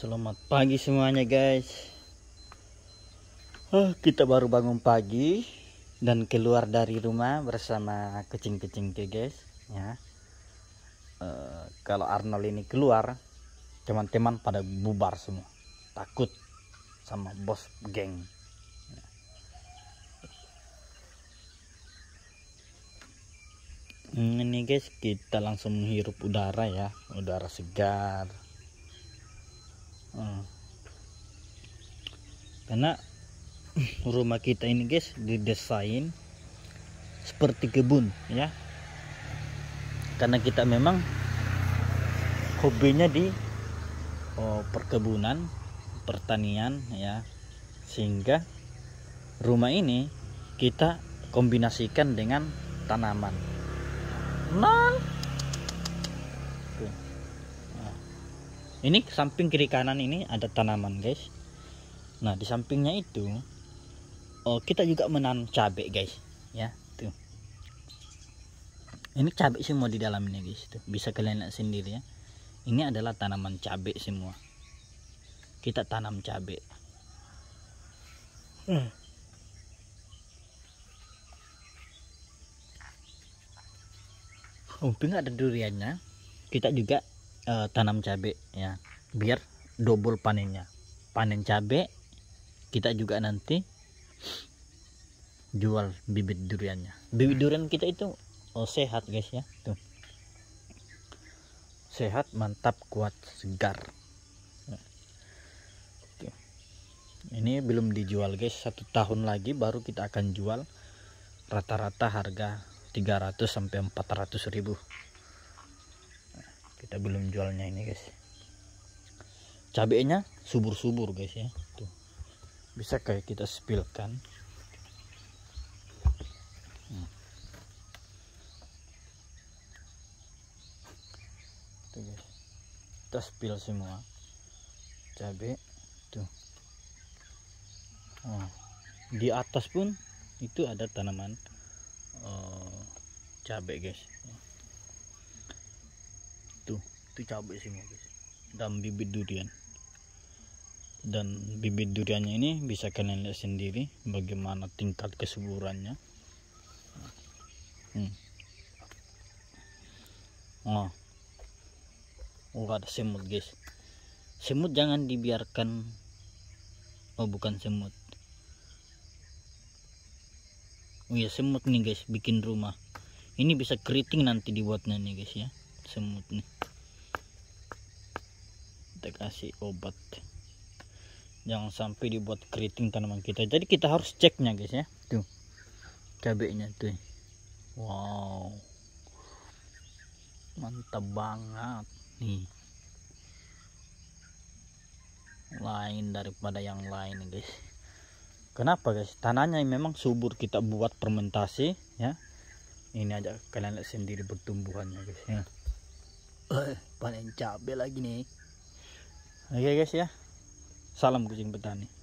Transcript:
Selamat pagi semuanya guys oh, Kita baru bangun pagi Dan keluar dari rumah bersama kucing-kucing ke guys ya. Uh, kalau Arnold ini keluar Teman-teman pada bubar semua Takut sama bos geng hmm, ini guys kita langsung menghirup udara ya udara segar Hmm. karena rumah kita ini guys didesain seperti kebun ya karena kita memang hobinya di oh, perkebunan pertanian ya sehingga rumah ini kita kombinasikan dengan tanaman. Nah ini samping kiri kanan ini ada tanaman guys nah di sampingnya itu oh, kita juga menanam cabai guys ya tuh ini cabai semua di dalamnya guys tuh bisa kalian lihat sendiri ya ini adalah tanaman cabai semua kita tanam cabai hmm. Umping ada duriannya kita juga e, tanam cabe ya biar double panennya panen cabe kita juga nanti jual bibit duriannya bibit hmm. durian kita itu oh, sehat guys ya tuh sehat mantap kuat segar ini belum dijual guys satu tahun lagi baru kita akan jual rata-rata harga 300 sampai 400 ribu kita belum jualnya ini guys cabenya subur-subur guys ya tuh bisa kayak kita spilkan, hmm. kita spill semua cabe tuh oh. di atas pun itu ada tanaman uh, cabe guys itu cabai semua guys dan bibit durian dan bibit duriannya ini bisa kalian lihat sendiri bagaimana tingkat kesuburannya hmm. oh oh ada semut guys semut jangan dibiarkan oh bukan semut oh ya semut nih guys bikin rumah ini bisa keriting nanti dibuatnya nih guys ya semut nih kasih obat jangan sampai dibuat keriting tanaman kita jadi kita harus ceknya guys ya tuh cabenya tuh wow mantap banget nih lain daripada yang lain guys kenapa guys tanahnya memang subur kita buat fermentasi ya ini aja kalian lihat sendiri pertumbuhannya guys ya eh, panen cabe lagi nih oke okay guys ya salam kucing petani